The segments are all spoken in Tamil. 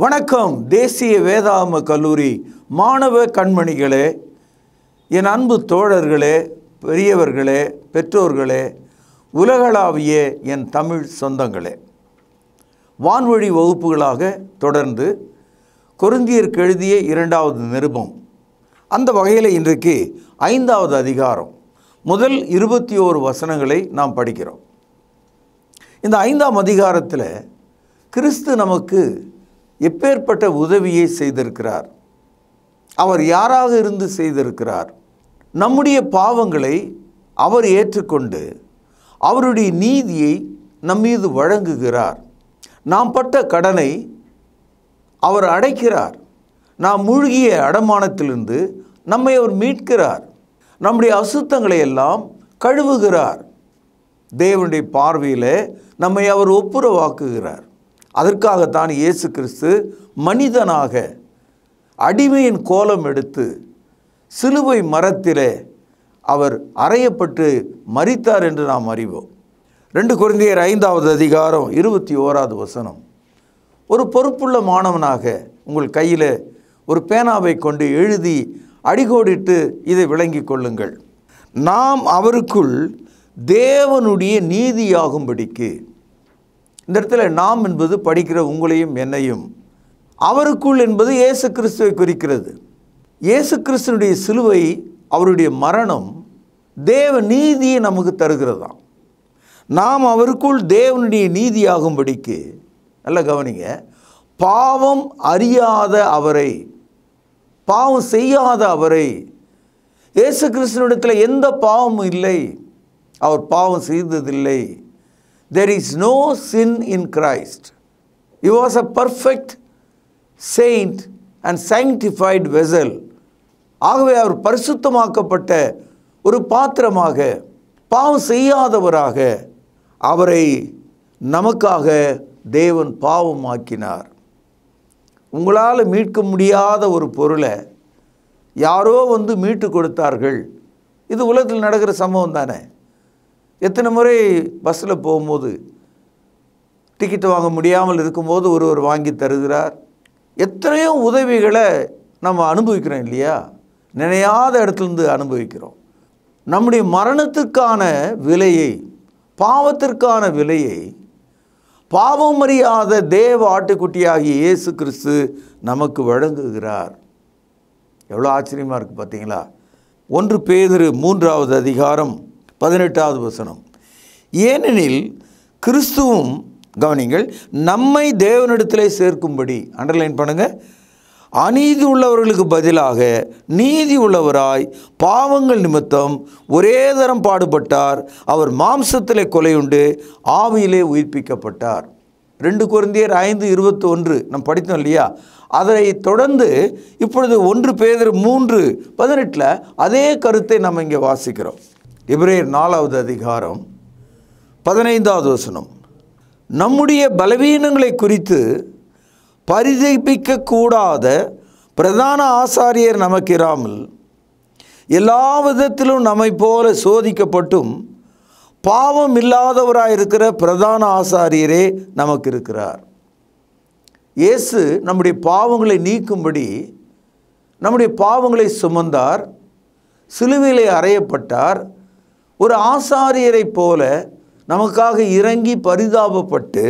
வணக்கம் தேசிய வேதாம கல்லூரி மாணவ கண்மணிகளே என் அன்பு தோழர்களே பெரியவர்களே பெற்றோர்களே உலகளாவிய என் தமிழ் சொந்தங்களே வான்வழி வகுப்புகளாக தொடர்ந்து கொருந்தியருக்கு எழுதிய இரண்டாவது நிருபம் அந்த வகையில் இன்றைக்கு ஐந்தாவது அதிகாரம் முதல் இருபத்தி ஓரு வசனங்களை நாம் படிக்கிறோம் இந்த ஐந்தாம் அதிகாரத்தில் கிறிஸ்து நமக்கு எப்பேற்பட்ட உதவியை செய்திருக்கிறார் அவர் யாராக இருந்து செய்திருக்கிறார் நம்முடைய பாவங்களை அவர் ஏற்றுக்கொண்டு அவருடைய நீதியை நம்மீது வழங்குகிறார் நாம் பட்ட கடனை அவர் அடைக்கிறார் நாம் மூழ்கிய அடமானத்திலிருந்து நம்மை அவர் மீட்கிறார் நம்முடைய அசுத்தங்களை எல்லாம் கழுவுகிறார் தேவனுடைய பார்வையில் நம்மை அவர் ஒப்புரவாக்குகிறார் அதற்காகத்தான் இயேசு கிறிஸ்து மனிதனாக அடிமையின் கோலம் எடுத்து சிலுவை மரத்திலே அவர் அறையப்பட்டு மறித்தார் என்று நாம் அறிவோம் ரெண்டு குழந்தையர் ஐந்தாவது அதிகாரம் இருபத்தி ஓராவது வசனம் ஒரு பொறுப்புள்ள மாணவனாக உங்கள் கையில் ஒரு பேனாவை கொண்டு எழுதி அடிகோடிட்டு இதை விளங்கி கொள்ளுங்கள் நாம் அவருக்குள் தேவனுடைய நீதியாகும்படிக்கு இந்த இடத்துல நாம் என்பது படிக்கிற உங்களையும் என்னையும் அவருக்குள் என்பது இயேசு கிறிஸ்துவை குறிக்கிறது இயேசு கிறிஸ்துனுடைய சிலுவை அவருடைய மரணம் தேவ நீதியை நமக்கு தருகிறதாம் நாம் அவருக்குள் தேவனுடைய நீதியாகும்படிக்கு நல்லா கவனிங்க பாவம் அறியாத அவரை பாவம் செய்யாத அவரை இயேசு கிறிஸ்தனிடத்தில் எந்த பாவமும் இல்லை அவர் பாவம் செய்ததில்லை there is no sin in Christ he was a perfect saint and sanctified vessel ஆகவே அவர் பரிசுத்தமாக்கப்பட்ட ஒரு பாத்திரமாக பாவம் செய்யாதவராக அவரை நமக்காக தேவன் பாவமாக்கினார் உங்களால் மீட்க முடியாத ஒரு பொருளை யாரோ வந்து மீட்டு கொடுத்தார்கள் இது உலகத்தில் நடக்கிற சம்பவம் தானே எத்தனை முறை பஸ்ஸில் போகும்போது டிக்கெட் வாங்க முடியாமல் இருக்கும்போது ஒருவர் வாங்கி தருகிறார் எத்தனையோ உதவிகளை நம்ம அனுபவிக்கிறோம் இல்லையா நினையாத இடத்துலேருந்து அனுபவிக்கிறோம் நம்முடைய மரணத்துக்கான விலையை பாவத்திற்கான விலையை பாவம் அறியாத தேவ ஆட்டுக்குட்டியாகிய இயேசு கிறிஸ்து நமக்கு வழங்குகிறார் எவ்வளோ ஆச்சரியமாக இருக்குது பார்த்தீங்களா ஒன்று பேதிரு மூன்றாவது அதிகாரம் பதினெட்டாவது வசனம் ஏனெனில் கிறிஸ்துவும் கவனிங்கள் நம்மை தேவனிடத்திலே சேர்க்கும்படி அண்டர்லைன் பண்ணுங்கள் அநீதி உள்ளவர்களுக்கு பதிலாக நீதி உள்ளவராய் பாவங்கள் நிமித்தம் ஒரே தரம் பாடுபட்டார் அவர் மாம்சத்திலே கொலையுண்டு ஆவியிலே உயிர்ப்பிக்கப்பட்டார் ரெண்டு குழந்தையர் ஐந்து இருபத்தி ஒன்று நம்ம படித்தோம் இல்லையா அதை தொடர்ந்து இப்பொழுது ஒன்று பேதர் மூன்று பதினெட்டில் அதே கருத்தை நம்ம இங்கே வாசிக்கிறோம் இப்ரேர் நாலாவது அதிகாரம் பதினைந்தாவது வசனம் நம்முடைய பலவீனங்களை குறித்து பரிதபிக்கக்கூடாத பிரதான ஆசாரியர் நமக்கிறாமல் எல்லா விதத்திலும் நம்மை போல சோதிக்கப்பட்டும் பாவம் இல்லாதவராக இருக்கிற பிரதான ஆசாரியரே நமக்கு இருக்கிறார் இயேசு நம்முடைய பாவங்களை நீக்கும்படி நம்முடைய பாவங்களை சுமந்தார் சிலுவையிலே அறையப்பட்டார் ஒரு ஆசாரியரை போல நமக்காக இறங்கி பரிதாபப்பட்டு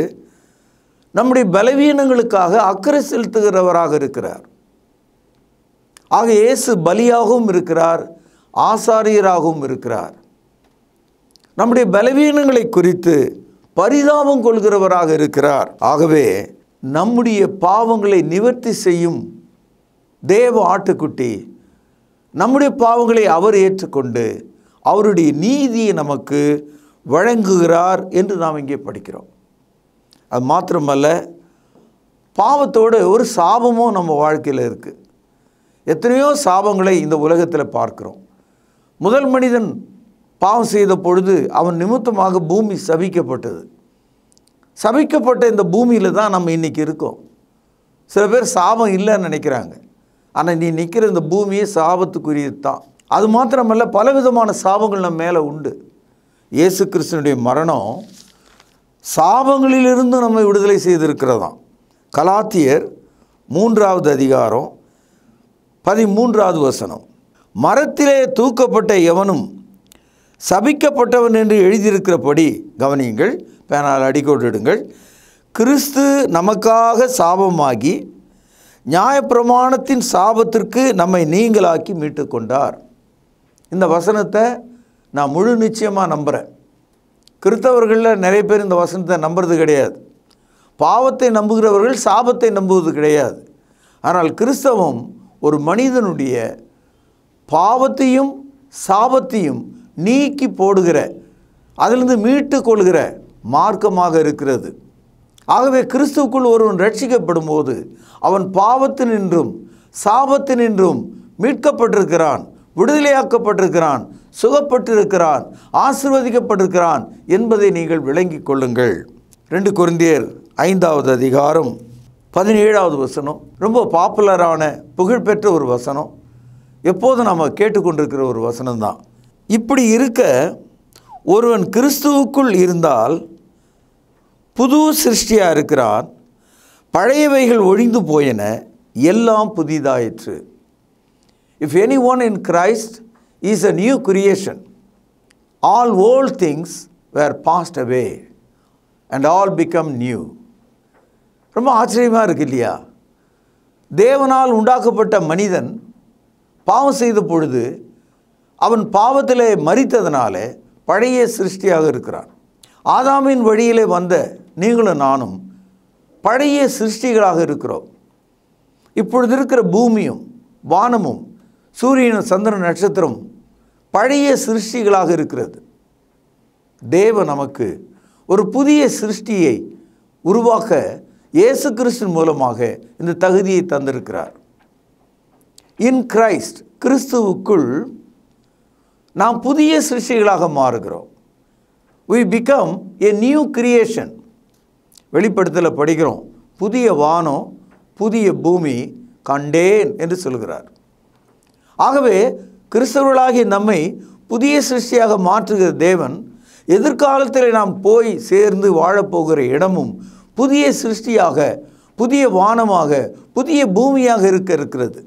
நம்முடைய பலவீனங்களுக்காக அக்கறை செலுத்துகிறவராக இருக்கிறார் ஆக இயேசு பலியாகவும் இருக்கிறார் ஆசாரியராகவும் இருக்கிறார் நம்முடைய பலவீனங்களை குறித்து பரிதாபம் கொள்கிறவராக இருக்கிறார் ஆகவே நம்முடைய பாவங்களை நிவர்த்தி செய்யும் தேவ ஆட்டுக்குட்டி நம்முடைய பாவங்களை அவர் ஏற்றுக்கொண்டு அவருடைய நீதியை நமக்கு வழங்குகிறார் என்று நாம் இங்கே படிக்கிறோம் அது மாத்திரமல்ல பாவத்தோடு ஒரு சாபமும் நம்ம வாழ்க்கையில் இருக்குது எத்தனையோ சாபங்களை இந்த உலகத்தில் பார்க்குறோம் முதல் மனிதன் பாவம் செய்த பொழுது அவன் நிமித்தமாக பூமி சபிக்கப்பட்டது சபிக்கப்பட்ட இந்த பூமியில் தான் நம்ம இன்றைக்கி இருக்கோம் சில பேர் சாபம் இல்லைன்னு நினைக்கிறாங்க ஆனால் நீ நிற்கிற இந்த பூமியே சாபத்துக்குரியது தான் அது மாத்திரமல்ல பலவிதமான சாபங்கள் நம்ம மேலே உண்டு இயேசு கிறிஸ்தனுடைய மரணம் சாபங்களிலிருந்து நம்ம விடுதலை செய்திருக்கிறதாம் கலாத்தியர் மூன்றாவது அதிகாரம் பதிமூன்றாவது வசனம் மரத்திலே தூக்கப்பட்ட எவனும் சபிக்கப்பட்டவன் என்று எழுதியிருக்கிறபடி கவனியுங்கள் பேனால் அடிக்கோட்டிடுங்கள் கிறிஸ்து நமக்காக சாபமாகி நியாயப்பிரமாணத்தின் சாபத்திற்கு நம்மை நீங்களாக்கி மீட்டு கொண்டார் இந்த வசனத்தை நான் முழு நிச்சயமாக நம்புகிறேன் கிறித்தவர்களில் நிறைய பேர் இந்த வசனத்தை நம்புறது கிடையாது பாவத்தை நம்புகிறவர்கள் சாபத்தை நம்புவது கிடையாது ஆனால் கிறிஸ்தவம் ஒரு மனிதனுடைய பாவத்தையும் சாபத்தையும் நீக்கி போடுகிற அதிலிருந்து மீட்டு கொள்கிற மார்க்கமாக இருக்கிறது ஆகவே கிறிஸ்துக்குள் ஒருவன் ரட்சிக்கப்படும் போது அவன் பாவத்தினின்றும் சாபத்தினின்றும் மீட்கப்பட்டிருக்கிறான் விடுதலையாக்கப்பட்டிருக்கிறான் சுகப்பட்டிருக்கிறான் ஆசிர்வதிக்கப்பட்டிருக்கிறான் என்பதை நீங்கள் விளங்கி கொள்ளுங்கள் ரெண்டு குருந்தியர் ஐந்தாவது அதிகாரம் பதினேழாவது வசனம் ரொம்ப பாப்புலரான புகழ்பெற்ற ஒரு வசனம் எப்போதும் நம்ம கேட்டுக்கொண்டிருக்கிற ஒரு வசனம்தான் இப்படி இருக்க ஒருவன் கிறிஸ்துவுக்குள் இருந்தால் புது சிருஷ்டியாக இருக்கிறான் பழையவைகள் ஒழிந்து போயின எல்லாம் புதிதாயிற்று if any one in Christ is a new creation all old things were passed away and all become new ரொம்ப ஆச்சரியமாக இருக்கு இல்லையா தேவனால் உண்டாக்கப்பட்ட மனிதன் பாவம் செய்த பொழுது அவன் பாவத்திலே மறித்ததனால பழைய சிருஷ்டியாக இருக்கிறான் ஆதாமின் வழியிலே வந்த நீங்களும் நானும் பழைய சிருஷ்டிகளாக இருக்கிறோம் இப்பொழுது இருக்கிற பூமியும் வானமும் சூரியனும் சந்திரன் நட்சத்திரம் பழைய சிருஷ்டிகளாக இருக்கிறது தேவ நமக்கு ஒரு புதிய சிருஷ்டியை உருவாக்க இயேசு கிறிஸ்தின் மூலமாக இந்த தகுதியை தந்திருக்கிறார் இன் கிரைஸ்ட் கிறிஸ்துவுக்குள் நாம் புதிய சிருஷ்டிகளாக மாறுகிறோம் we become a new creation வெளிப்படுத்தல படிக்கிறோம் புதிய வானம் புதிய பூமி கண்டேன் என்று சொல்கிறார் ஆகவே கிறிஸ்தவர்களாகிய நம்மை புதிய சிருஷ்டியாக மாற்றுகிற தேவன் எதிர்காலத்தில் நாம் போய் சேர்ந்து வாழப்போகிற இடமும் புதிய சிருஷ்டியாக புதிய வானமாக புதிய பூமியாக இருக்க இருக்கிறது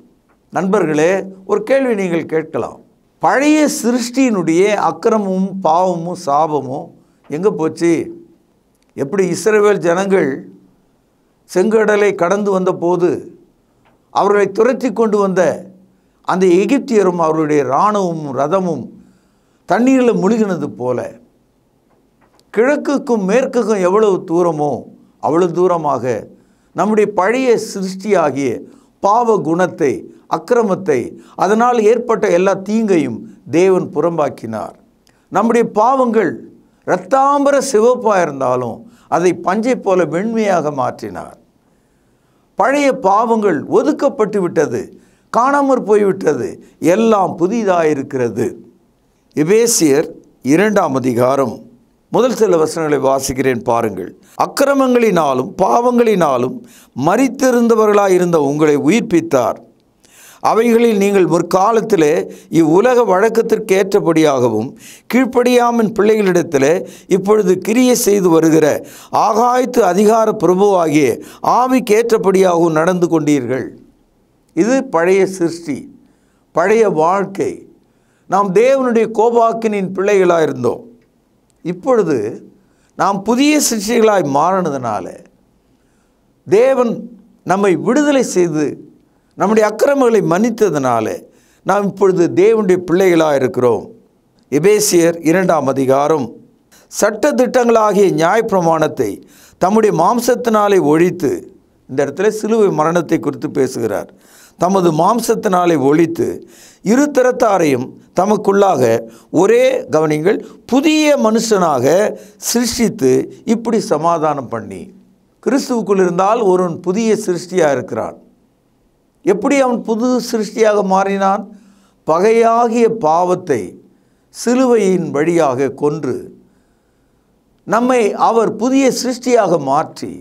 நண்பர்களே ஒரு கேள்வி நீங்கள் கேட்கலாம் பழைய சிருஷ்டியினுடைய அக்கிரமும் பாவமும் சாபமும் எங்கே போச்சு எப்படி இஸ்ரேவேல் ஜனங்கள் செங்கடலை கடந்து வந்த போது அவர்களை துரத்தி கொண்டு வந்த அந்த எகிப்தியரும் அவருடைய இராணுவமும் ரதமும் தண்ணீரில் முழுகினது போல கிழக்குக்கும் மேற்குக்கும் எவ்வளவு தூரமோ அவ்வளவு தூரமாக நம்முடைய பழைய சிருஷ்டியாகிய பாவ குணத்தை அக்கிரமத்தை அதனால் ஏற்பட்ட எல்லா தீங்கையும் தேவன் புறம்பாக்கினார் நம்முடைய பாவங்கள் இரத்தாம்பர சிவப்பாக இருந்தாலும் அதை பஞ்சை போல மென்மையாக மாற்றினார் பழைய பாவங்கள் ஒதுக்கப்பட்டு விட்டது காணாமற் போய்விட்டது எல்லாம் புதிதாக இருக்கிறது எபேசியர் இரண்டாம் அதிகாரம் முதல் சில வசனங்களை வாசிக்கிறேன் பாருங்கள் அக்கிரமங்களினாலும் பாவங்களினாலும் மறித்திருந்தவர்களாக இருந்த உங்களை உயிர்ப்பித்தார் அவைகளில் நீங்கள் முற்காலத்திலே இவ்வுலக வழக்கத்திற்கு ஏற்றபடியாகவும் கீழ்ப்படியாமின் பிள்ளைகளிடத்தில் இப்பொழுது கிரியை செய்து வருகிற ஆகாயத்து அதிகார பிரபுவாகிய ஆவிக்கு ஏற்றபடியாகவும் நடந்து கொண்டீர்கள் இது பழைய சிருஷ்டி பழைய வாழ்க்கை நாம் தேவனுடைய கோபாக்கினின் பிள்ளைகளாக இருந்தோம் இப்பொழுது நாம் புதிய சிருஷ்டிகளாய் மாறினதுனால தேவன் நம்மை விடுதலை செய்து நம்முடைய அக்கிரமங்களை மன்னித்ததுனால நாம் இப்பொழுது தேவனுடைய பிள்ளைகளாக இருக்கிறோம் எபேசியர் இரண்டாம் அதிகாரம் சட்ட திட்டங்களாகிய நியாயப்பிரமாணத்தை தம்முடைய மாம்சத்தினாலே ஒழித்து இந்த இடத்துல சிலுவை மரணத்தை குறித்து பேசுகிறார் தமது மாம்சத்தினாலே ஒழித்து இரு திறத்தாரையும் தமக்குள்ளாக ஒரே கவனிங்கள் புதிய மனுஷனாக சிருஷ்டித்து இப்படி சமாதானம் பண்ணி கிறிஸ்துவுக்குள் இருந்தால் ஒருவன் புதிய சிருஷ்டியாக இருக்கிறான் எப்படி அவன் புது சிருஷ்டியாக மாறினான் பகையாகிய பாவத்தை சிலுவையின் வழியாக கொன்று நம்மை அவர் புதிய சிருஷ்டியாக மாற்றி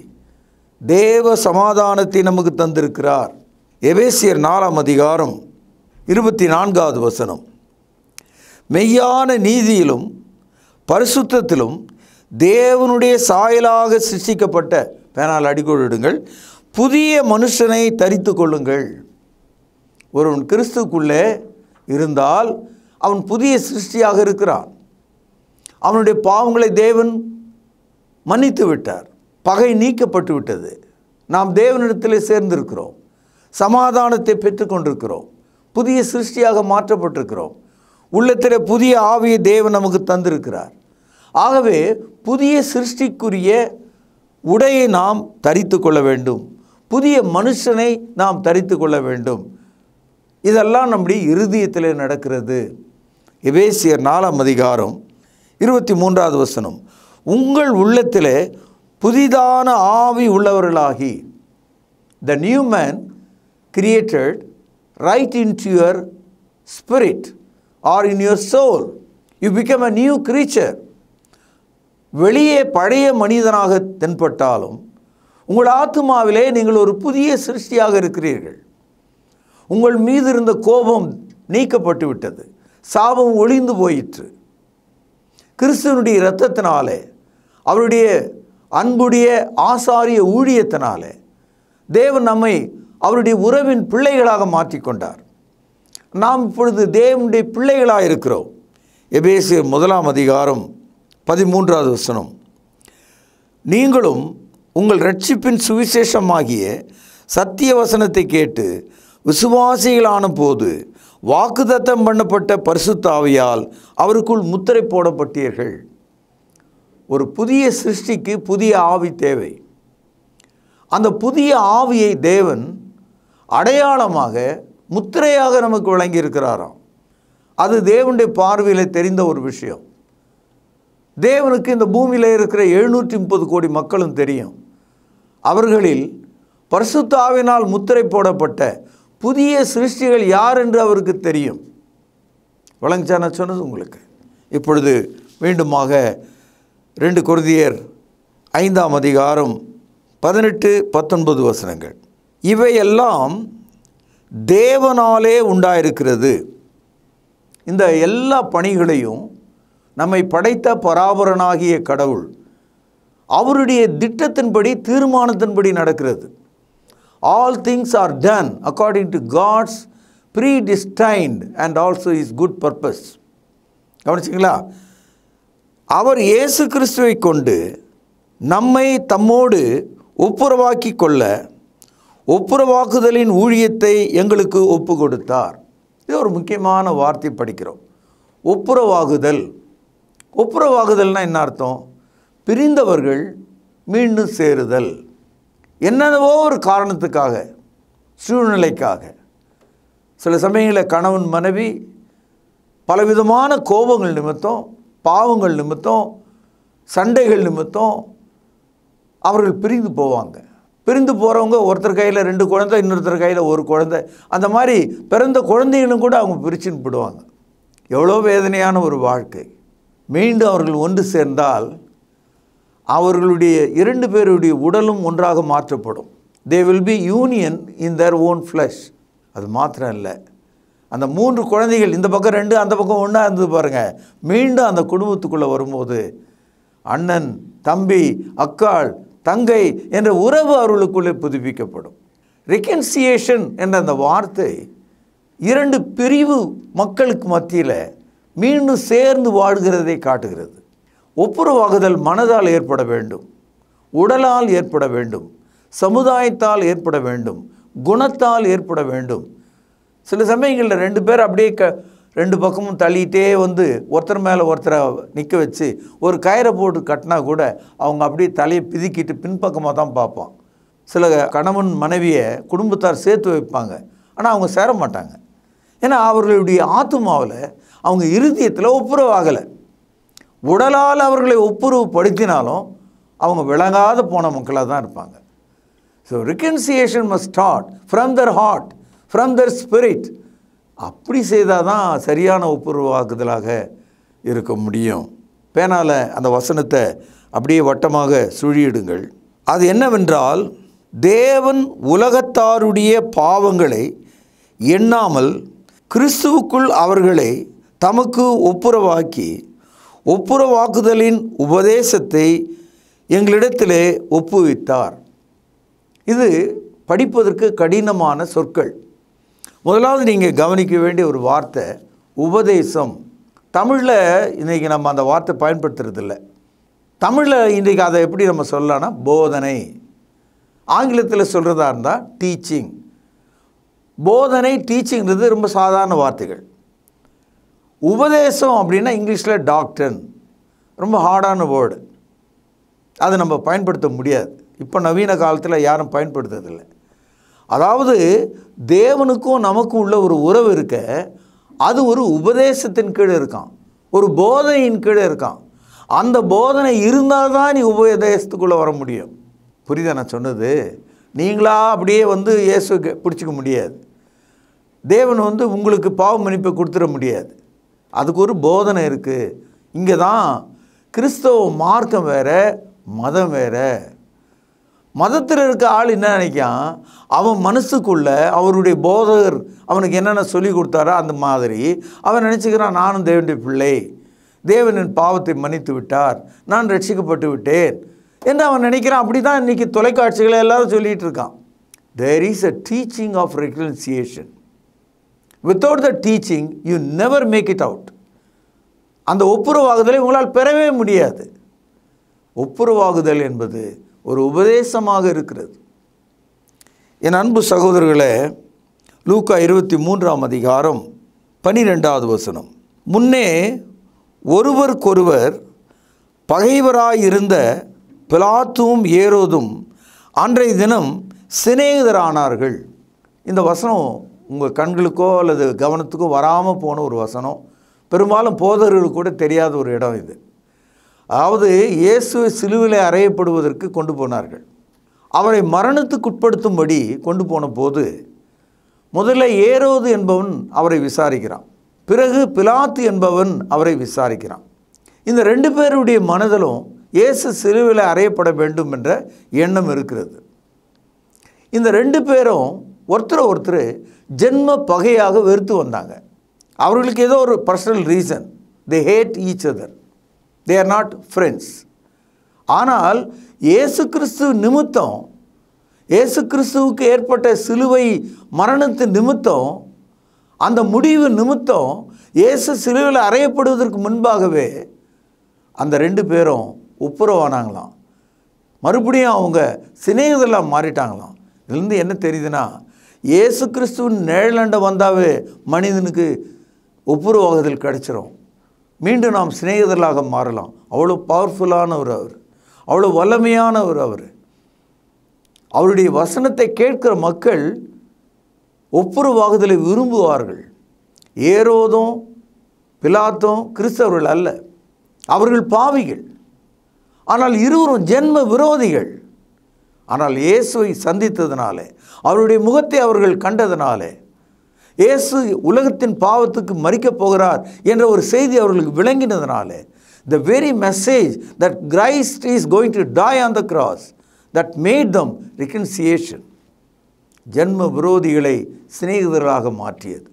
தேவ சமாதானத்தை நமக்கு தந்திருக்கிறார் எபேசியர் நாலாம் அதிகாரம் இருபத்தி நான்காவது வசனம் மெய்யான நீதியிலும் பரிசுத்தத்திலும் தேவனுடைய சாயலாக சிருஷ்டிக்கப்பட்ட பேனால் அடிக்கொள்ளிடுங்கள் புதிய மனுஷனை தரித்து கொள்ளுங்கள் ஒருவன் கிறிஸ்துக்குள்ளே இருந்தால் அவன் புதிய சிருஷ்டியாக இருக்கிறான் அவனுடைய பாவங்களை தேவன் மன்னித்து விட்டார் பகை நீக்கப்பட்டு விட்டது நாம் தேவனிடத்தில் சேர்ந்திருக்கிறோம் சமாதானத்தை பெற்றுக்கொண்டிருக்கிறோம் புதிய சிருஷ்டியாக மாற்றப்பட்டிருக்கிறோம் உள்ளத்தில் புதிய ஆவியை தேவன் நமக்கு தந்திருக்கிறார் ஆகவே புதிய சிருஷ்டிக்குரிய உடையை நாம் தரித்து கொள்ள வேண்டும் புதிய மனுஷனை நாம் தரித்து கொள்ள வேண்டும் இதெல்லாம் நம்முடைய இருதயத்தில் நடக்கிறது எபேசியர் நாலாம் அதிகாரம் இருபத்தி மூன்றாவது வசனம் உங்கள் உள்ளத்தில் புதிதான ஆவி உள்ளவர்களாகி the new man created right into your spirit or in your soul. You become a new creature. வெளியே பழைய மனிதனாக தென்பட்டாலும் உங்கள் ஆத்மாவிலே நீங்கள் ஒரு புதிய சிருஷ்டியாக இருக்கிறீர்கள் உங்கள் மீது இருந்த கோபம் நீக்கப்பட்டு விட்டது சாபம் ஒளிந்து போயிற்று கிறிஸ்துவனுடைய இரத்தத்தினாலே அவருடைய அன்புடைய ஆசாரிய ஊழியத்தினாலே தேவன் நம்மை அவருடைய உறவின் பிள்ளைகளாக மாற்றிக்கொண்டார் நாம் இப்பொழுது தேவனுடைய பிள்ளைகளாக இருக்கிறோம் எபேசு முதலாம் அதிகாரம் பதிமூன்றாவது வசனம் நீங்களும் உங்கள் ரட்சிப்பின் சுவிசேஷமாகிய சத்திய வசனத்தை கேட்டு விசுவாசிகளான போது வாக்குதத்தம் பண்ணப்பட்ட பரிசுத்தாவியால் அவருக்குள் முத்திரை போடப்பட்டீர்கள் ஒரு புதிய சிருஷ்டிக்கு புதிய ஆவி தேவை அந்த புதிய ஆவியை தேவன் அடையாளமாக முத்திரையாக நமக்கு விளங்கி இருக்கிறாராம் அது தேவனுடைய பார்வையில் தெரிந்த ஒரு விஷயம் தேவனுக்கு இந்த பூமியில் இருக்கிற எழுநூற்றி முப்பது கோடி மக்களும் தெரியும் அவர்களில் பரிசுத்தாவினால் முத்திரை போடப்பட்ட புதிய சிருஷ்டிகள் யார் என்று அவருக்கு தெரியும் விளங்குச்சா நான் சொன்னது உங்களுக்கு இப்பொழுது மீண்டுமாக ரெண்டு குருதியர் ஐந்தாம் அதிகாரம் பதினெட்டு பத்தொன்பது வசனங்கள் இவையெல்லாம் தேவனாலே உண்டாயிருக்கிறது இந்த எல்லா பணிகளையும் நம்மை படைத்த பராபரனாகிய கடவுள் அவருடைய திட்டத்தின்படி தீர்மானத்தின்படி நடக்கிறது all things are done according to God's predestined and also his good purpose கவனிச்சிங்களா அவர் இயேசு கிறிஸ்துவை கொண்டு நம்மை தம்மோடு ஒப்புரவாக்கி கொள்ள ஒப்புரவாக்குதலின் ஊழியத்தை எங்களுக்கு ஒப்பு கொடுத்தார் இது ஒரு முக்கியமான வார்த்தை படிக்கிறோம் ஒப்புரவாகுதல் ஒப்புரவாகுதல்னால் என்ன அர்த்தம் பிரிந்தவர்கள் மீண்டும் சேருதல் என்னென்னவோ ஒரு காரணத்துக்காக சூழ்நிலைக்காக சில சமயங்களில் கணவன் மனைவி பலவிதமான கோபங்கள் நிமித்தம் பாவங்கள் நிமித்தம் சண்டைகள் நிமித்தம் அவர்கள் பிரிந்து போவாங்க பிரிந்து போகிறவங்க ஒருத்தர் கையில் ரெண்டு குழந்தை இன்னொருத்தர் கையில் ஒரு குழந்தை அந்த மாதிரி பிறந்த குழந்தைகளும் கூட அவங்க பிரிச்சுன்னு போடுவாங்க எவ்வளோ வேதனையான ஒரு வாழ்க்கை மீண்டும் அவர்கள் ஒன்று சேர்ந்தால் அவர்களுடைய இரண்டு பேருடைய உடலும் ஒன்றாக மாற்றப்படும் they will be union in their own flesh அது மாத்திரம் இல்லை அந்த மூன்று குழந்தைகள் இந்த பக்கம் ரெண்டு அந்த பக்கம் ஒன்றா இருந்தது பாருங்கள் மீண்டும் அந்த குடும்பத்துக்குள்ளே வரும்போது அண்ணன் தம்பி அக்காள் தங்கை என்ற உறவு அருளுக்குள்ளே புதுப்பிக்கப்படும் ரெக்கன்சியேஷன் என்ற அந்த வார்த்தை இரண்டு பிரிவு மக்களுக்கு மத்தியில் மீண்டும் சேர்ந்து வாழ்கிறதை காட்டுகிறது ஒப்புரவாகுதல் மனதால் ஏற்பட வேண்டும் உடலால் ஏற்பட வேண்டும் சமுதாயத்தால் ஏற்பட வேண்டும் குணத்தால் ஏற்பட வேண்டும் சில சமயங்களில் ரெண்டு பேர் அப்படியே க ரெண்டு பக்கமும் தள்ளிகிட்டே வந்து ஒருத்தர் மேலே ஒருத்தரை நிற்க வச்சு ஒரு கயிறை போட்டு கட்டினா கூட அவங்க அப்படியே தலையை பிதுக்கிட்டு பின்பக்கமாக தான் பார்ப்பான் சில கணவன் மனைவியை குடும்பத்தார் சேர்த்து வைப்பாங்க ஆனால் அவங்க சேர மாட்டாங்க ஏன்னா அவர்களுடைய ஆத்மாவில் அவங்க இறுதியத்தில் ஒப்புரவாகலை உடலால் அவர்களை ஒப்புரவுப்படுத்தினாலும் அவங்க விளங்காத போன மக்களாக தான் இருப்பாங்க so reconciliation must start from their heart from their spirit அப்படி செய்தால் தான் சரியான ஒப்புரவாக்குதலாக இருக்க முடியும் பேனால் அந்த வசனத்தை அப்படியே வட்டமாக சுழியிடுங்கள் அது என்னவென்றால் தேவன் உலகத்தாருடைய பாவங்களை எண்ணாமல் கிறிஸ்துவுக்குள் அவர்களை தமக்கு ஒப்புரவாக்கி ஒப்புரவாக்குதலின் உபதேசத்தை எங்களிடத்திலே ஒப்புவித்தார் இது படிப்பதற்கு கடினமான சொற்கள் முதலாவது நீங்கள் கவனிக்க வேண்டிய ஒரு வார்த்தை உபதேசம் தமிழில் இன்றைக்கி நம்ம அந்த வார்த்தை பயன்படுத்துறதில்ல தமிழில் இன்றைக்கி அதை எப்படி நம்ம சொல்லலாம்னா போதனை ஆங்கிலத்தில் சொல்கிறதா இருந்தால் டீச்சிங் போதனை டீச்சிங்கிறது ரொம்ப சாதாரண வார்த்தைகள் உபதேசம் அப்படின்னா இங்கிலீஷில் டாக்டர்ன் ரொம்ப ஹார்டான வேர்டு அதை நம்ம பயன்படுத்த முடியாது இப்போ நவீன காலத்தில் யாரும் பயன்படுத்துறதில்லை அதாவது தேவனுக்கும் நமக்கும் உள்ள ஒரு உறவு இருக்க அது ஒரு உபதேசத்தின் கீழே இருக்கான் ஒரு போதனையின் கீழே இருக்கான் அந்த போதனை இருந்தால் தான் நீ உபதேசத்துக்குள்ளே வர முடியும் புரியுதா நான் சொன்னது நீங்களா அப்படியே வந்து இயேசு பிடிச்சிக்க முடியாது தேவன் வந்து உங்களுக்கு பாவ மன்னிப்பை கொடுத்துட முடியாது அதுக்கு ஒரு போதனை இருக்குது இங்கே தான் கிறிஸ்தவ மார்க்கம் வேறு மதம் வேறு மதத்தில் இருக்க ஆள் என்ன நினைக்கான் அவன் மனசுக்குள்ளே அவருடைய போதகர் அவனுக்கு என்னென்ன சொல்லி கொடுத்தாரோ அந்த மாதிரி அவன் நினச்சிக்கிறான் நானும் தேவனுடைய பிள்ளை தேவனின் பாவத்தை மன்னித்து விட்டார் நான் ரட்சிக்கப்பட்டு விட்டேன் என்று அவன் நினைக்கிறான் அப்படி தான் இன்றைக்கி தொலைக்காட்சிகளை எல்லாரும் சொல்லிகிட்டு இருக்கான் there is a teaching of reconciliation without the teaching you never make it out அந்த ஒப்புரவாகுதலை உங்களால் பெறவே முடியாது ஒப்புரவாகுதல் என்பது ஒரு உபதேசமாக இருக்கிறது என் அன்பு சகோதரர்களே லூக்கா இருபத்தி மூன்றாம் அதிகாரம் பனிரெண்டாவது வசனம் முன்னே ஒருவருக்கொருவர் பகைவராயிருந்த பிலாத்தும் ஏரோதும் அன்றைய தினம் சிநேகிதரானார்கள் இந்த வசனம் உங்கள் கண்களுக்கோ அல்லது கவனத்துக்கோ வராமல் போன ஒரு வசனம் பெரும்பாலும் போதர்கள் கூட தெரியாத ஒரு இடம் இது அதாவது இயேசுவை சிலுவிலை அறையப்படுவதற்கு கொண்டு போனார்கள் அவரை மரணத்துக்கு உட்படுத்தும்படி கொண்டு போன போது முதல்ல ஏரோது என்பவன் அவரை விசாரிக்கிறான் பிறகு பிலாத்து என்பவன் அவரை விசாரிக்கிறான் இந்த ரெண்டு பேருடைய மனதிலும் இயேசு சிலுவில் அறையப்பட வேண்டும் என்ற எண்ணம் இருக்கிறது இந்த ரெண்டு பேரும் ஒருத்தர் ஒருத்தர் ஜென்ம பகையாக வெறுத்து வந்தாங்க அவர்களுக்கு ஏதோ ஒரு personal reason they hate each other they are not friends ஆனால் இயேசு கிறிஸ்து நிமித்தம் இயேசு கிறிஸ்துவுக்கு ஏற்பட்ட சிலுவை மரணத்து நிமித்தம் அந்த முடிவு நிமித்தம் இயேசு சிலுவையில் அறையப்படுவதற்கு முன்பாகவே அந்த ரெண்டு பேரும் ஒப்புரவானாங்களாம் மறுபடியும் அவங்க சிநேகிதெல்லாம் மாறிட்டாங்களாம் இதுலேருந்து என்ன தெரியுதுன்னா ஏசு கிறிஸ்துவின் நிழலண்ட வந்தாவே மனிதனுக்கு ஒப்புரவாகுதல் கிடச்சிரும் மீண்டும் நாம் சிநேகிதர்களாக மாறலாம் அவ்வளோ பவர்ஃபுல்லானவர் அவர் அவ்வளோ வல்லமையானவர் அவர் அவருடைய வசனத்தை கேட்கிற மக்கள் ஒப்புரவாகுதலை விரும்புவார்கள் ஏரோதும் பிலாத்தும் கிறிஸ்தவர்கள் அல்ல அவர்கள் பாவிகள் ஆனால் இருவரும் ஜென்ம விரோதிகள் ஆனால் இயேசுவை சந்தித்ததினாலே அவருடைய முகத்தை அவர்கள் கண்டதினாலே இயேசு உலகத்தின் பாவத்துக்கு மறிக்கப் போகிறார் என்ற ஒரு செய்தி அவர்களுக்கு விளங்கினதுனால the very message that Christ is going to die on the cross that made them reconciliation ஜென்ம விரோதிகளை சிநேகிதர்களாக மாற்றியது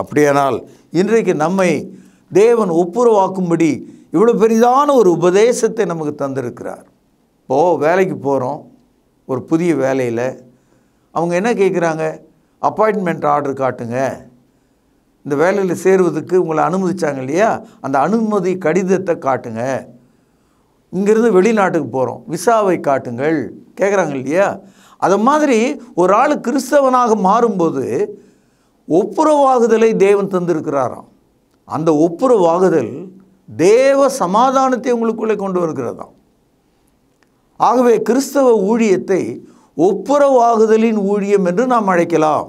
அப்படியானால் இன்றைக்கு நம்மை தேவன் ஒப்புரவாக்கும்படி இவ்வளோ பெரிதான ஒரு உபதேசத்தை நமக்கு தந்திருக்கிறார் ஓ வேலைக்கு போகிறோம் ஒரு புதிய வேலையில் அவங்க என்ன கேட்குறாங்க அப்பாயின்மெண்ட் ஆர்டர் காட்டுங்க இந்த வேலையில் சேருவதற்கு உங்களை அனுமதித்தாங்க இல்லையா அந்த அனுமதி கடிதத்தை காட்டுங்க இங்கேருந்து வெளிநாட்டுக்கு போகிறோம் விசாவை காட்டுங்கள் கேட்குறாங்க இல்லையா அதை மாதிரி ஒரு ஆள் கிறிஸ்தவனாக மாறும்போது ஒப்புரவாகுதலை தேவன் தந்திருக்கிறாராம் அந்த ஒப்புரவாகுதல் தேவ சமாதானத்தை உங்களுக்குள்ளே கொண்டு வருகிறதாம் ஆகவே கிறிஸ்தவ ஊழியத்தை ஒப்புரவாகுதலின் ஊழியம் என்று நாம் அழைக்கலாம்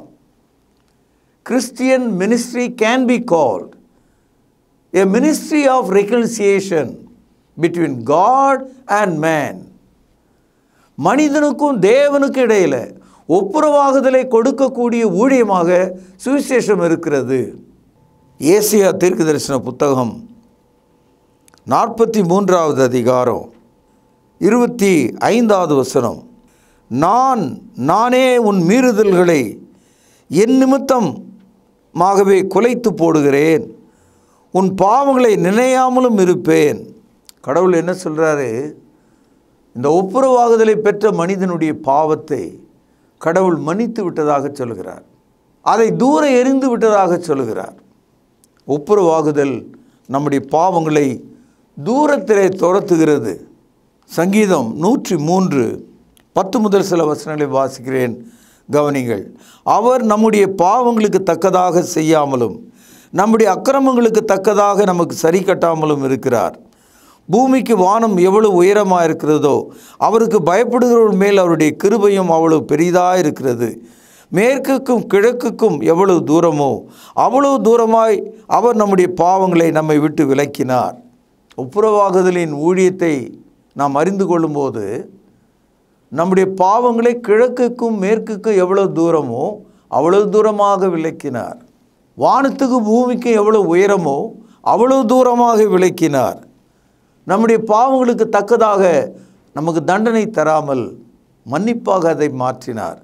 Christian ministry can be called a ministry of reconciliation between God and man மனிதனுக்கும் தேவனுக்கும் இடையில் ஒப்புரவாகுதலை கொடுக்கக்கூடிய ஊழியமாக சுவிசேஷம் இருக்கிறது ஏசியா தீர்க்க தரிசன புத்தகம் நாற்பத்தி மூன்றாவது அதிகாரம் இருபத்தி ஐந்தாவது வசனம் நான் நானே உன் மீறுதல்களை என் நிமித்தம் குலைத்து போடுகிறேன் உன் பாவங்களை நினையாமலும் இருப்பேன் கடவுள் என்ன சொல்கிறாரு இந்த ஒப்புரவாகுதலை பெற்ற மனிதனுடைய பாவத்தை கடவுள் மன்னித்து விட்டதாக சொல்கிறார் அதை தூர எரிந்து விட்டதாக சொல்கிறார் ஒப்புரவாகுதல் நம்முடைய பாவங்களை தூரத்திலே துரத்துகிறது சங்கீதம் நூற்றி மூன்று பத்து முதல் சில வசனங்களை வாசிக்கிறேன் கவனிங்கள் அவர் நம்முடைய பாவங்களுக்கு தக்கதாக செய்யாமலும் நம்முடைய அக்கிரமங்களுக்கு தக்கதாக நமக்கு சரி கட்டாமலும் இருக்கிறார் பூமிக்கு வானம் எவ்வளவு உயரமாக இருக்கிறதோ அவருக்கு பயப்படுகிறவர்கள் மேல் அவருடைய கிருபையும் அவ்வளவு பெரிதாக இருக்கிறது மேற்குக்கும் கிழக்குக்கும் எவ்வளவு தூரமோ அவ்வளவு தூரமாய் அவர் நம்முடைய பாவங்களை நம்மை விட்டு விலக்கினார் ஒப்புரவாகுதலின் ஊழியத்தை நாம் அறிந்து கொள்ளும்போது நம்முடைய பாவங்களை கிழக்குக்கும் மேற்குக்கும் எவ்வளோ தூரமோ அவ்வளோ தூரமாக விளக்கினார் வானத்துக்கு பூமிக்கு எவ்வளோ உயரமோ அவ்வளோ தூரமாக விளக்கினார் நம்முடைய பாவங்களுக்கு தக்கதாக நமக்கு தண்டனை தராமல் மன்னிப்பாக அதை மாற்றினார்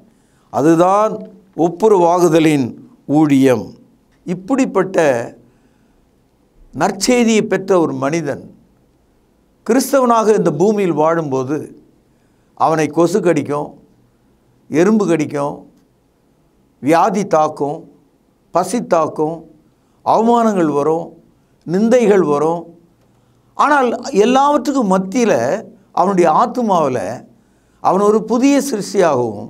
அதுதான் ஒப்புரவாகுதலின் ஊழியம் இப்படிப்பட்ட நற்செய்தியை பெற்ற ஒரு மனிதன் கிறிஸ்தவனாக இந்த பூமியில் வாழும்போது அவனை கொசு கடிக்கும் எறும்பு கடிக்கும் வியாதி தாக்கும் பசி தாக்கும் அவமானங்கள் வரும் நிந்தைகள் வரும் ஆனால் எல்லாவற்றுக்கும் மத்தியில் அவனுடைய ஆத்மாவில் அவன் ஒரு புதிய சிருஷ்டியாகவும்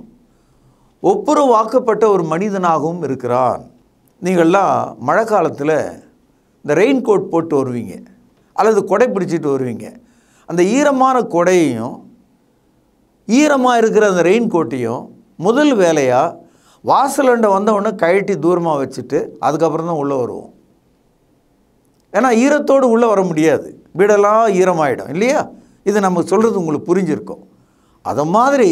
ஒப்புரவாக்கப்பட்ட ஒரு மனிதனாகவும் இருக்கிறான் நீங்கள்லாம் மழை காலத்தில் இந்த ரெயின் கோட் போட்டு வருவீங்க அல்லது கொடை பிடிச்சிட்டு வருவீங்க அந்த ஈரமான கொடையையும் ஈரமாக இருக்கிற அந்த ரெயின் கோட்டையும் முதல் வேலையாக வாசலண்டை வந்தவொடனே கழட்டி தூரமாக வச்சுட்டு அதுக்கப்புறம் தான் உள்ளே வருவோம் ஏன்னா ஈரத்தோடு உள்ளே வர முடியாது வீடெல்லாம் ஈரமாயிடும் இல்லையா இது நம்ம சொல்கிறது உங்களுக்கு புரிஞ்சிருக்கும் அதை மாதிரி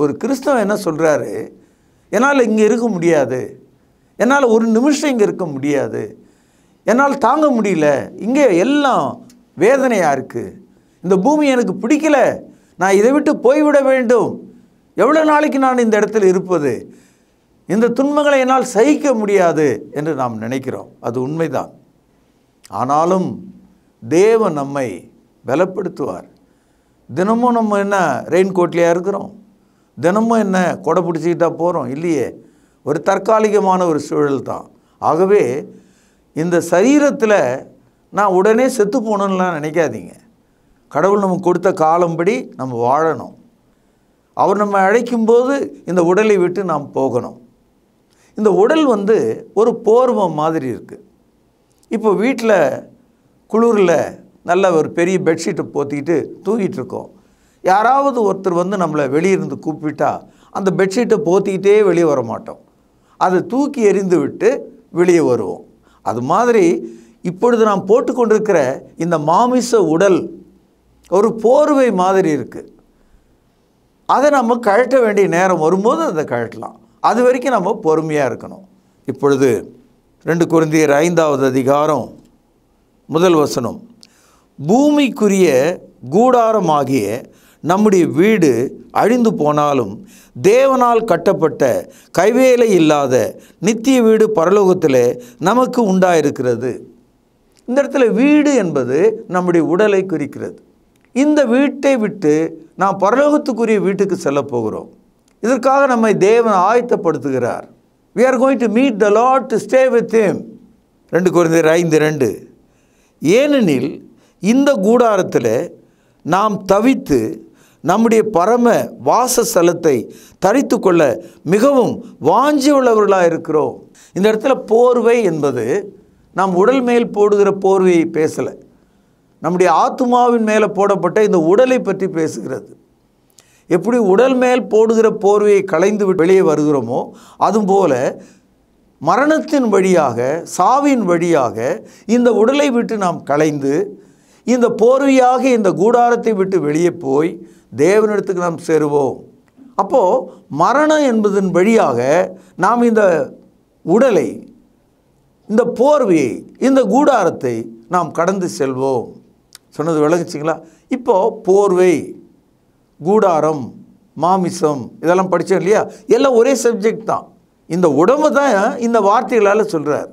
ஒரு கிறிஸ்தவ என்ன சொல்கிறாரு என்னால் இங்கே இருக்க முடியாது என்னால் ஒரு நிமிஷம் இங்கே இருக்க முடியாது என்னால் தாங்க முடியல இங்கே எல்லாம் வேதனையாக இருக்குது இந்த பூமி எனக்கு பிடிக்கலை நான் இதை விட்டு போய்விட வேண்டும் எவ்வளோ நாளைக்கு நான் இந்த இடத்தில் இருப்பது இந்த துன்பங்களை என்னால் சகிக்க முடியாது என்று நாம் நினைக்கிறோம் அது உண்மைதான் ஆனாலும் தேவன் நம்மை பலப்படுத்துவார் தினமும் நம்ம என்ன ரெயின் கோட்லையாக இருக்கிறோம் தினமும் என்ன கொடை பிடிச்சிக்கிட்டா போகிறோம் இல்லையே ஒரு தற்காலிகமான ஒரு சூழல் தான் ஆகவே இந்த சரீரத்தில் நான் உடனே செத்து போகணுன்னுலாம் நினைக்காதீங்க கடவுள் நமக்கு கொடுத்த காலம்படி நம்ம வாழணும் அவர் நம்ம அழைக்கும்போது இந்த உடலை விட்டு நாம் போகணும் இந்த உடல் வந்து ஒரு போர்வம் மாதிரி இருக்குது இப்போ வீட்டில் குளிரில் நல்ல ஒரு பெரிய பெட்ஷீட்டை போத்திக்கிட்டு தூங்கிட்டு இருக்கோம் யாராவது ஒருத்தர் வந்து நம்மளை வெளியிருந்து கூப்பிட்டா அந்த பெட்ஷீட்டை போத்திக்கிட்டே வெளியே வர மாட்டோம் அதை தூக்கி எறிந்து விட்டு வெளியே வருவோம் அது மாதிரி இப்பொழுது நாம் போட்டுக்கொண்டிருக்கிற இந்த மாமிச உடல் ஒரு போர்வை மாதிரி இருக்குது அதை நம்ம கழட்ட வேண்டிய நேரம் வரும்போது அதை கழட்டலாம் அது வரைக்கும் நம்ம பொறுமையாக இருக்கணும் இப்பொழுது ரெண்டு குழந்தையர் ஐந்தாவது அதிகாரம் முதல் வசனம் பூமிக்குரிய கூடாரமாகிய நம்முடைய வீடு அழிந்து போனாலும் தேவனால் கட்டப்பட்ட கைவேலை இல்லாத நித்திய வீடு பரலோகத்தில் நமக்கு உண்டாயிருக்கிறது இந்த இடத்துல வீடு என்பது நம்முடைய உடலை குறிக்கிறது இந்த வீட்டை விட்டு நாம் பரலோகத்துக்குரிய வீட்டுக்கு செல்ல போகிறோம் இதற்காக நம்மை தேவன் ஆயத்தப்படுத்துகிறார் we are going to meet the Lord to stay with him ரெண்டு குறைந்தர் ஐந்து ரெண்டு ஏனெனில் இந்த கூடாரத்தில் நாம் தவித்து நம்முடைய பரம வாசஸ்தலத்தை தரித்து கொள்ள மிகவும் வாஞ்சி உள்ளவர்களாக இருக்கிறோம் இந்த இடத்துல போர்வை என்பது நாம் உடல் மேல் போடுகிற போர்வையை பேசலை நம்முடைய ஆத்மாவின் மேலே போடப்பட்ட இந்த உடலை பற்றி பேசுகிறது எப்படி உடல் மேல் போடுகிற போர்வையை களைந்து வெளியே வருகிறோமோ அதுபோல மரணத்தின் வழியாக சாவின் வழியாக இந்த உடலை விட்டு நாம் களைந்து இந்த போர்வையாக இந்த கூடாரத்தை விட்டு வெளியே போய் தேவனிடத்துக்கு நாம் சேருவோம் அப்போது மரணம் என்பதன் வழியாக நாம் இந்த உடலை இந்த போர்வையை இந்த கூடாரத்தை நாம் கடந்து செல்வோம் சொன்னது விளங்குச்சிங்களா இப்போது போர்வை கூடாரம் மாமிசம் இதெல்லாம் படித்தோம் இல்லையா எல்லாம் ஒரே சப்ஜெக்ட் தான் இந்த உடம்பு தான் இந்த வார்த்தைகளால் சொல்கிறார்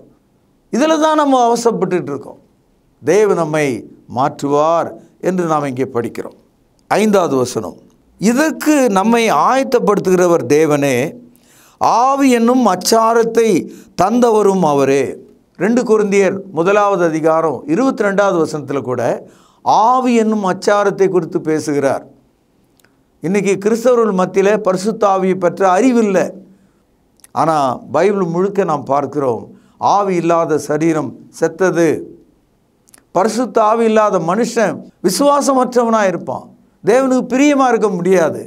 இதில் தான் நம்ம அவசப்பட்டுட்டு இருக்கோம் தேவ நம்மை மாற்றுவார் என்று நாம் இங்கே படிக்கிறோம் ஐந்தாவது வசனம் இதற்கு நம்மை ஆயத்தப்படுத்துகிறவர் தேவனே ஆவி என்னும் அச்சாரத்தை தந்தவரும் அவரே ரெண்டு குருந்தியர் முதலாவது அதிகாரம் இருபத்தி ரெண்டாவது வசனத்தில் கூட ஆவி என்னும் அச்சாரத்தை குறித்து பேசுகிறார் இன்றைக்கி கிறிஸ்தவர்கள் மத்தியில் பரிசுத்தாவியை பற்ற அறிவில்லை ஆனால் பைபிள் முழுக்க நாம் பார்க்கிறோம் ஆவி இல்லாத சரீரம் செத்தது பரிசுத்த ஆவி இல்லாத மனுஷன் விசுவாசமற்றவனாக இருப்பான் தேவனுக்கு பிரியமாக இருக்க முடியாது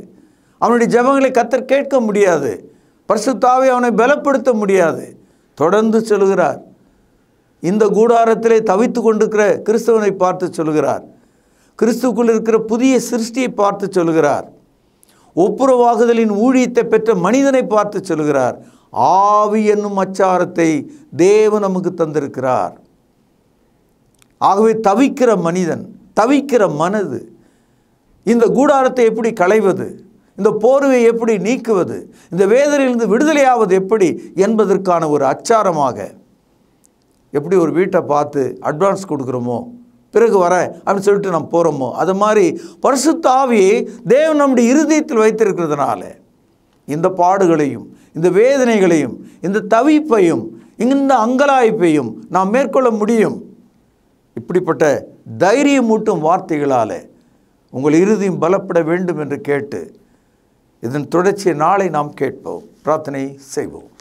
அவனுடைய ஜபங்களை கத்தர் கேட்க முடியாது பரிசுத்தாவை அவனை பலப்படுத்த முடியாது தொடர்ந்து சொல்கிறார் இந்த கூடாரத்திலே தவித்து கொண்டிருக்கிற கிறிஸ்தவனை பார்த்து சொல்கிறார் கிறிஸ்துக்குள் இருக்கிற புதிய சிருஷ்டியை பார்த்து சொல்கிறார் ஒப்புரவாகுதலின் ஊழியத்தை பெற்ற மனிதனை பார்த்து சொல்கிறார் ஆவி என்னும் அச்சாரத்தை தேவன் நமக்கு தந்திருக்கிறார் ஆகவே தவிக்கிற மனிதன் தவிக்கிற மனது இந்த கூடாரத்தை எப்படி களைவது இந்த போர்வை எப்படி நீக்குவது இந்த வேதனையிலிருந்து விடுதலையாவது எப்படி என்பதற்கான ஒரு அச்சாரமாக எப்படி ஒரு வீட்டை பார்த்து அட்வான்ஸ் கொடுக்குறோமோ பிறகு வர அப்படின்னு சொல்லிட்டு நம்ம போகிறோமோ அது மாதிரி பரிசுத்தாவியை தேவன் நம்முடைய இருதயத்தில் வைத்திருக்கிறதுனால இந்த பாடுகளையும் இந்த வேதனைகளையும் இந்த தவிப்பையும் இந்த அங்கலாய்ப்பையும் நாம் மேற்கொள்ள முடியும் இப்படிப்பட்ட தைரியமூட்டும் வார்த்தைகளால் உங்கள் இறுதியும் பலப்பட வேண்டும் என்று கேட்டு இதன் தொடர்ச்சியை நாளை நாம் கேட்போம் பிரார்த்தனை செய்வோம்